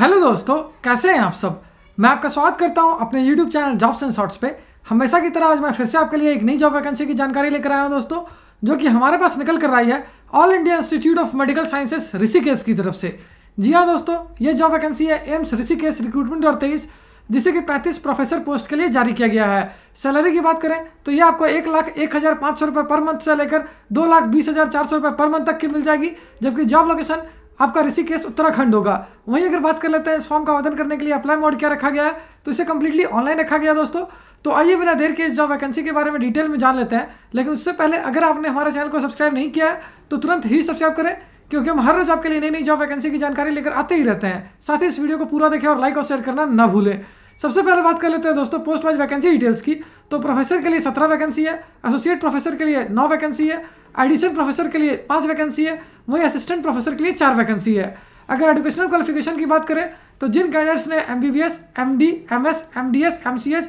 hello दोस्तों कैसे हैं आप सब मैं आपका स्वागत करता हूं अपने YouTube channel jobs and shorts पे हमेशा की तरह आज मैं फिर से आपके लिए एक नई जॉब वैकेंसी की जानकारी लेकर आया हूं दोस्तों जो कि हमारे पास निकल कर आई है All India Institute of Medical Sciences Rishikesh की तरफ से जी हाँ दोस्तों ये जॉब वैकेंसी है एम्स ऋषिकेश रिक्रूटमेंट और तेईस जिसे कि पैंतीस प्रोफेसर पोस्ट के लिए जारी किया गया है सैलरी की बात करें तो ये आपको एक लाख एक हज़ार पाँच सौ रुपये पर मंथ से लेकर दो लाख बीस हज़ार चार सौ रुपये पर मंथ तक की मिल जाएगी जबकि जॉब लोकेशन आपका ऋषिकेश उत्तराखंड होगा वहीं अगर बात कर लेते हैं इस फॉर्म का आवेदन करने के लिए अप्लाई मोड क्या रखा गया है तो इसे कंप्लीटली ऑनलाइन रखा गया दोस्तों तो आइए बिना देर के इस जॉब वैकेंसी के बारे में डिटेल में जान लेते हैं लेकिन उससे पहले अगर आपने हमारे चैनल को सब्सक्राइब नहीं किया है तो तुरंत ही सब्सक्राइब करें क्योंकि हम हर रोज आपके लिए नई नई जॉब वैकेंसी की जानकारी लेकर आते ही रहते हैं साथ ही इस वीडियो को पूरा देखें और लाइक और शेयर करना ना भूलें सबसे पहले बात कर लेते हैं दोस्तों पोस्ट वाइज वैकेंसी डिटेल्स की तो प्रोफेसर के लिए सत्रह वैकेंसी है एसोसिएट प्रोफेसर के लिए नौ वैकेंसी है एडिशन प्रोफेसर के लिए पाँच वैकेंसी है वहीं असिस्टेंट प्रोफेसर के लिए चार वैकेंसी है अगर एडुकेशनल क्वालिफिकेशन की बात करें तो जिन कैंडिडेट्स ने M B B S M D M S M D S M C H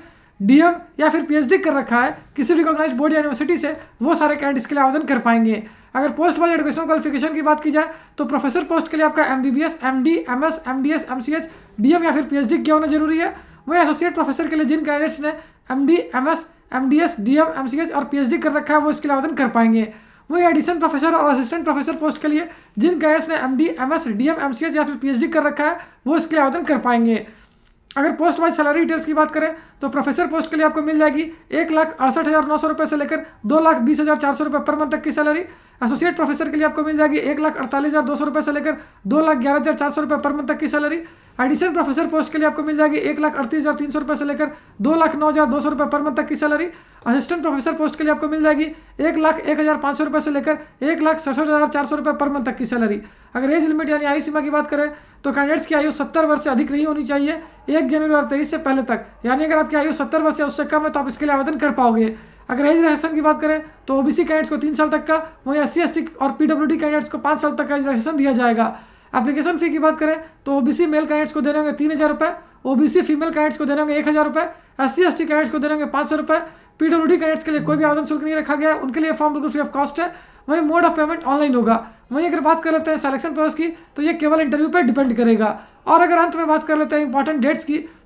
D M या फिर पी एच डी कर रखा है किसी भी रिकॉग्नाइज बोर्ड या यूनिवर्सिटी से वो सारे कैंडिडेट्स के लिए आवेदन कर पाएंगे अगर पोस्ट वाइज एडुकेशनल क्वालिफिकेशन की बात की जाए तो प्रोफेसर पोस्ट के लिए आपका M B B S M D M S M D S M C H D M या फिर पी एच डी क्या होना जरूरी है वही एसोसिएट प्रोफेसर के लिए जिन कैंडिडेट्स ने M D M S M D S D M M C H और पी एच डी कर रखा है वो इसके लिए आवेदन कर पाएंगे वही एडिशन प्रोफेसर और असिस्टेंट प्रोफेसर पोस्ट के लिए जिन कैंडिडेट्स ने M D M S D M M C H या फिर पी एच डी कर रखा है वो इसके लिए आवेदन कर पाएंगे अगर पोस्ट वाइज सैलरी डिटेल्स की बात करें तो प्रोफेसर पोस्ट के लिए आपको मिल जाएगी एक लाख अड़सठ हज़ार नौ सौ रुपये से लेकर दो लाख बीस हज़ार चार सौ रुपये पर मंथ तक की सैलरी एसोसिएट प्रोफेसर के लिए आपको मिल जाएगी एक लाख अड़तालीस हज़ार दो सौ रुपये से लेकर दो लाख ग्यारह हज़ार चार सौ रुपये पर मंथ तक की सैलरी एडिशन प्रोफेसर पोस्ट के लिए आपको मिल जाएगी एक लाख अड़तीस हज़ार तीन सौ रुपये से लेकर दो लाख नौ हज़ार दो सौ रुपये पर मंथ तक की सैलरी असिस्टेंट प्रोफेसर पोस्ट के लिए आपको मिल जाएगी एक लाख एक हज़ार पाँच सौ रुपये से लेकर एक लाख सड़सठ हज़ार चार सौ रुपये पर मंथ तक की सैलरी अगर एज लिमिट यानी आयु सीमा की बात करें तो कैंडिडेट्स की आयु सत्तर वर्ष से अधिक नहीं होनी चाहिए एक जनवरी और तेईस से पहले तक यानी अगर आपकी आयु सत्तर वर्ष से उससे कम है तो आप इसके लिए आवेदन कर पाओगे अगर एज रिलेशन की बात करें तो ओबीसी कैंडिडेट्स को तीन साल तक का वहीं एस सी और पीडब्ल्यूडी कैंडिडेट्स को पाँच साल तक का एज दिया जाएगा एप्लीकेशन फ़ी की बात करें तो ओबीसी मेल कैंडेट्स को देने होंगे तीन हज़ार रुपये ओ फीमेल कैंडेट्स को देने होंगे एक हज़ार रुपये S C S T candidates को देने होंगे पाँच सौ रुपये पीडब्ल्यू कैंडेट्स के लिए कोई भी आवेदन शुल्क नहीं रखा गया उनके लिए फॉर्म बिल्कुल फ्री ऑफ कॉस्ट है वहीं मोड ऑफ पेमेंट ऑनलाइन होगा वहीं अगर बात कर लेते हैं सेलेक्शन प्रोसेस की तो ये केवल इंटरव्यू पर डिपेंड करेगा और अगर अंत में बात कर लेते हैं इंपॉर्टेंट डेट्स की